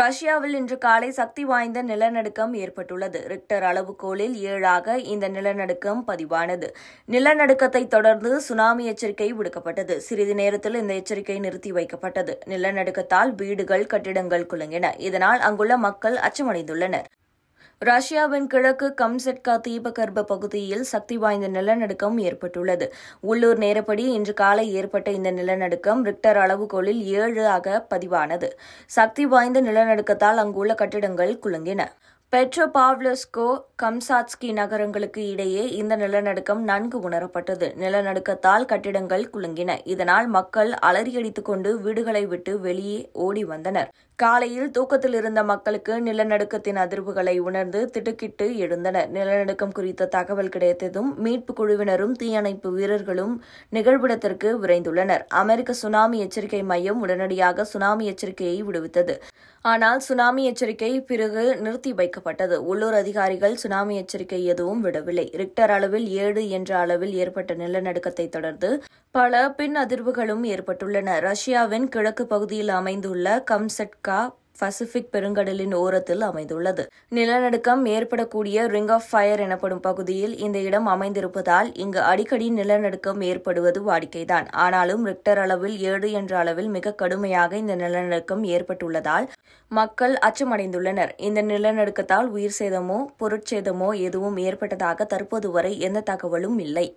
ரஷ்யாவில் இன்று காலை சக்தி வாய்ந்த நிலநடுக்கம் ஏற்பட்டுள்ளது ரிக்டர் அளவுகோலில் ஏழாக இந்த நிலநடுக்கம் பதிவானது நிலநடுக்கத்தை தொடர்ந்து சுனாமி எச்சரிக்கை விடுக்கப்பட்டது சிறிது நேரத்தில் இந்த எச்சரிக்கை நிறுத்தி வைக்கப்பட்டது நிலநடுக்கத்தால் வீடுகள் கட்டிடங்கள் குலுங்கின இதனால் அங்குள்ள மக்கள் அச்சமடைந்துள்ளனர் ரஷ்யாவின் கிழக்கு கம்செட்கா தீபகற்ப பகுதியில் சக்தி வாய்ந்த நிலநடுக்கம் ஏற்பட்டுள்ளது உள்ளூர் நேரப்படி இன்று காலை ஏற்பட்ட இந்த நிலநடுக்கம் ரிக்டர் அளவுகோலில் ஏழு ஆக பதிவானது சக்தி வாய்ந்த நிலநடுக்கத்தால் அங்குள்ள கட்டிடங்கள் குலுங்கின பெட்ரோ பாவ்லஸ்கோ கம்சாட்ஸ்கி நகரங்களுக்கு இடையே இந்த நிலநடுக்கம் நன்கு உணரப்பட்டது நிலநடுக்கத்தால் கட்டிடங்கள் குலுங்கின இதனால் மக்கள் அலறியடித்துக் கொண்டு வீடுகளை விட்டு வெளியே ஓடி வந்தனர் காலையில் தூக்கத்தில் இருந்த மக்களுக்கு நிலநடுக்கத்தின் அதிர்வுகளை உணர்ந்து திடுக்கிட்டு எழுந்தனர் நிலநடுக்கம் குறித்த தகவல் கிடைத்ததும் மீட்பு குழுவினரும் தீயணைப்பு வீரர்களும் நிகழ்விடத்திற்கு விரைந்துள்ளனர் அமெரிக்க சுனாமி எச்சரிக்கை மையம் உடனடியாக சுனாமி எச்சரிக்கையை விடுவித்தது ஆனால் சுனாமி எச்சரிக்கை பிறகு நிறுத்தி வைக்கப்பட்டது உள்ளூர் அதிகாரிகள் சுனாமி எச்சரிக்கை எதுவும் விடவில்லை ரிக்டர் அளவில் ஏழு என்ற அளவில் ஏற்பட்ட நிலநடுக்கத்தை தொடர்ந்து பல பின் அதிர்வுகளும் ஏற்பட்டுள்ளன ரஷ்யாவின் கிழக்கு பகுதியில் அமைந்துள்ள கம்செட் அலாஸ்கா பசிபிக் பெருங்கடலின் ஓரத்தில் அமைந்துள்ளது நிலநடுக்கம் ஏற்படக்கூடிய ரிங் ஆஃப் ஃபயர் எனப்படும் பகுதியில் இந்த இடம் அமைந்திருப்பதால் இங்கு அடிக்கடி நிலநடுக்கம் ஏற்படுவது வாடிக்கைதான் ஆனாலும் ரிக்டர் அளவில் ஏழு என்ற அளவில் மிக கடுமையாக இந்த நிலநடுக்கம் ஏற்பட்டுள்ளதால் மக்கள் அச்சமடைந்துள்ளனர் இந்த நிலநடுக்கத்தால் உயிர் சேதமோ பொருட்சேதமோ எதுவும் ஏற்பட்டதாக தற்போது வரை எந்த தகவலும் இல்லை